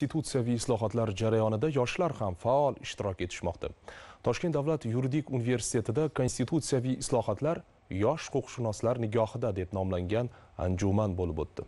konstitutsiyaviy islohotlar jarayonida yoshlar ham faol ishtirok etishmoqda toshkent davlat yuridik universitetida konstitutsiyaviy islohotlar yosh huquqshunoslar nigohida deb nomlangan anjuman bo'lib o'tdi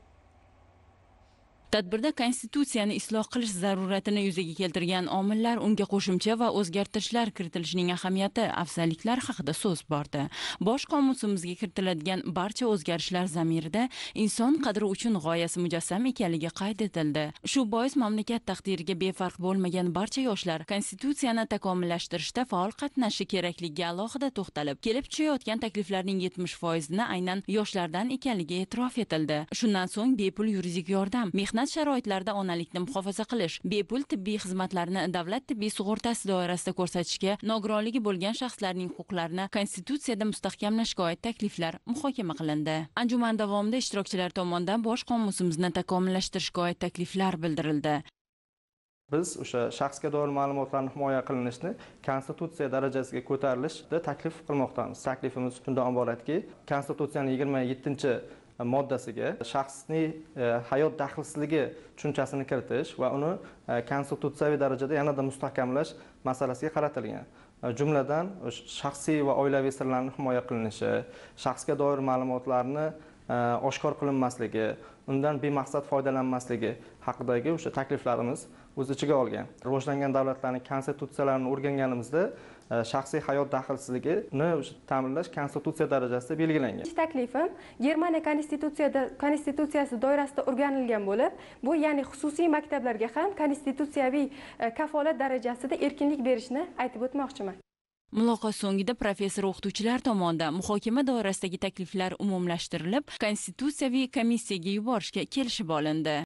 tadbirda konstitutsiyani isloh qilish zaruratini yuzaga keltirgan omillar unga qo'shimcha va o'zgartirishlar kiritilishining ahamiyati afzalliklar haqida so'z bordi bosh qomusimizga kiritiladigan barcha o'zgarishlar zamirida inson qadri uchun g'oyasi mujassam ekanligi qayd etildi shu bois mamlakat taqdiriga befarq bo'lmagan barcha yoshlar konstitutsiyani takomillashtirishda faol qatnashishi kerakligiga alohida to'xtalib kelib tushayotgan takliflarning yetmish foizini aynan yoshlardan ekanligi e'tirof etildi shundan so'ng bepul yuridik yordam mehnat mehnat sharoitlarida onalikni muhofaza qilish bepul tibbiy xizmatlarni davlat tibbiy sug'urtasi doirasida ko'rsatishga nogironligi bo'lgan shaxslarning huquqlarini konstitutsiyada mustahkamlashga oid takliflar muhokama qilindi anjuman davomida ishtirokchilar tomonidan bosh qonunimizni takomillashtirishga oid takliflar bildirildi biz o'sha shaxsga doir ma'lumotlarni himoya qilinishni konstitutsiya darajasiga ko'tarilishni taklif qilmoqdamiz taklifimiz shundan iboratki konstitutsiyaning yigirma yettinchi moddasiga shaxsning e, hayot daxlsizligi tushunchasini kiritish va uni e, konstitutsiyaviy darajada yanada mustahkamlash masalasiga qaratilgan e, jumladan shaxsiy va oilaviy sirlarni himoya qilinishi shaxsga doir ma'lumotlarni E, oshkor qilinmasligi undan bemaqsad foydalanmasligi haqidagi o'sha takliflarimiz o'z ichiga olgan rivojlangan davlatlarni konstitutsiyalarini o'rganganimizda e, shaxsiy hayot daxlsizligini ta'minlash konstitutsiya darajasida belgilangan ikkinchi taklifim germaniya konstitutsiyada konstitutsiyasi doirasida o'rganilgan bo'lib bu ya'ni xususiy maktablarga ham konstitutsiyaviy e, kafolat darajasida erkinlik berishni aytib o'tmoqchiman muloqot so'ngida professor o'qituvchilar tomonidan muhokama doirasidagi takliflar umumlashtirilib konstitutsiyaviy komissiyaga yuborishga kelishib olindi